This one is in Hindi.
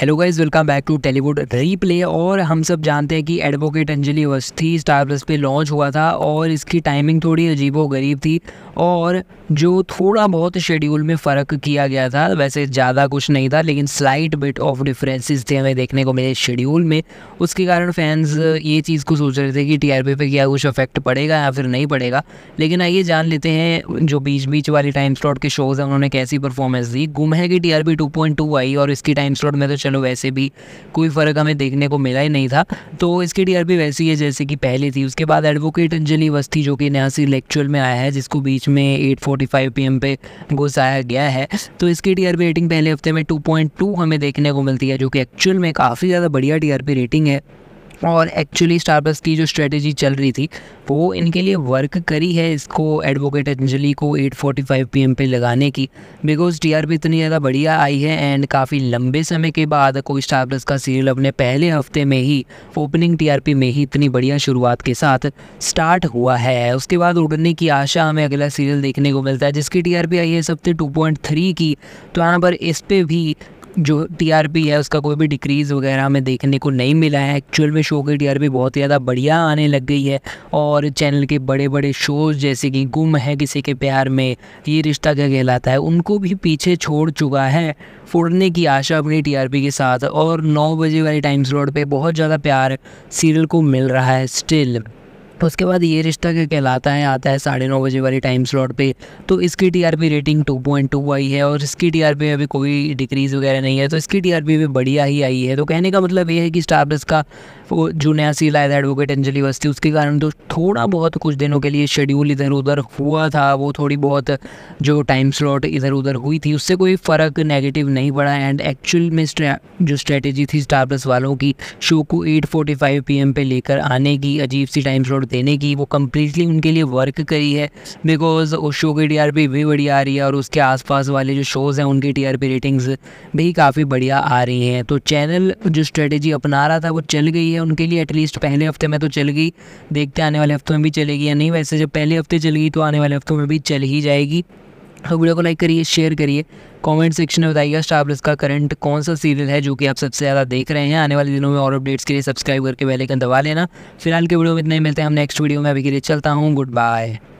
hello guys welcome back to Tellywood replay और हम सब जानते हैं कि advocate Anjali Awasthi Star Plus पे लॉन्च हुआ था और इसकी टाइमिंग थोड़ी अजीब गरीब थी और जो थोड़ा बहुत शेड्यूल में फ़र्क किया गया था वैसे ज़्यादा कुछ नहीं था लेकिन स्लाइट बिट ऑफ डिफरेंसेस थे हमें देखने को मिले शेड्यूल में उसके कारण फैंस ये चीज़ को सोच रहे थे कि टी पे क्या कुछ अफेक्ट पड़ेगा या फिर नहीं पड़ेगा लेकिन आइए जान लेते हैं जो बीच बीच वाली टाइम स्लॉट के शोज़ हैं उन्होंने कैसी परफॉर्मेंस दी गुम है कि टी आर आई और इसकी टाइम स्लॉट में तो चलो वैसे भी कोई फ़र्क हमें देखने को मिला ही नहीं था तो इसकी टीआरपी वैसी है जैसे कि पहले थी उसके बाद एडवोकेट अंजलि अवस्थी जो कि नया लेक्चुअल में आया है जिसको बीच में eight forty five P M पे घुसाया गया है तो इसकी टी आर पी रेटिंग पहले हफ्ते में टू पॉइंट टू हमें देखने को मिलती है जो कि एक्चुअल में काफ़ी ज़्यादा बढ़िया टी आर पी रेटिंग है और एक्चुअली स्टारबक्स की जो स्ट्रेटजी चल रही थी वो इनके लिए वर्क करी है इसको एडवोकेट अंजलि को 8:45 पीएम पे लगाने की बिकॉज टीआरपी इतनी ज़्यादा बढ़िया आई है एंड काफ़ी लंबे समय के बाद कोई स्टारबक्स का सीरियल अपने पहले हफ्ते में ही ओपनिंग टीआरपी में ही इतनी बढ़िया शुरुआत के साथ स्टार्ट हुआ है उसके बाद उड़ने की आशा हमें अगला सीरियल देखने को मिलता है जिसकी टी आई है सबसे टू की तो यहाँ पर इस पर भी जो टी है उसका कोई भी डिक्रीज़ वगैरह हमें देखने को नहीं मिला है एक्चुअल में शो की टी बहुत ज़्यादा बढ़िया आने लग गई है और चैनल के बड़े बड़े शोज़ जैसे कि गुम है किसी के प्यार में ये रिश्ता क्या कहलाता है उनको भी पीछे छोड़ चुका है फोड़ने की आशा अपनी टी के साथ और नौ बजे वाले टाइम स्लॉट पर बहुत ज़्यादा प्यार सीरियल को मिल रहा है स्टिल तो उसके बाद ये रिश्ता क्या कहलाता है आता है साढ़े नौ बजे वाले टाइम स्लॉट पे तो इसकी टीआरपी रेटिंग 2.2 आई है और इसकी टीआरपी में अभी कोई डिक्रीज़ वगैरह नहीं है तो इसकी टीआरपी भी बढ़िया ही आई है तो कहने का मतलब ये है कि स्टार प्लस का वो जो नया सील आया था एडवोकेट अंजलि वस्ती उसके कारण तो थोड़ा बहुत कुछ दिनों के लिए शेड्यूल इधर उधर हुआ था वो थोड़ी बहुत जो टाइम स्लॉट इधर उधर हुई थी उससे कोई फ़र्क नेगेटिव नहीं पड़ा एंड एक्चुअल में जो स्ट्रेटेजी थी स्टार प्लस वालों की शो को एट फोर्टी फाइव पे लेकर आने की अजीब सी टाइम स्लॉट देने की वो कम्प्लीटली उनके लिए वर्क करी है बिकॉज उस शो की टी आर पी भी बढ़िया आ रही है और उसके आसपास वाले जो शोज़ हैं उनकी टी आर पी रेटिंग्स भी काफ़ी बढ़िया आ रही हैं तो चैनल जो स्ट्रेटेजी अपना रहा था वो चल गई है उनके लिए एटलीस्ट पहले हफ्ते में तो चल गई देखते आने वाले हफ्तों में भी चलेगी या नहीं वैसे जब पहले हफ्ते चल गई तो आने वाले हफ्तों में भी चल ही जाएगी वीडियो को लाइक करिए शेयर करिए कमेंट सेक्शन में बताइएगा स्टार प्लस का करंट कौन सा सीरियल है जो कि आप सबसे ज़्यादा देख रहे हैं आने वाले दिनों में और अपडेट्स के लिए सब्सक्राइब करके बेल आइकन दबा लेना फिलहाल के वीडियो में इतना ही मिलते हैं हम नेक्स्ट वीडियो में अभी के लिए चलता हूँ गुड बाय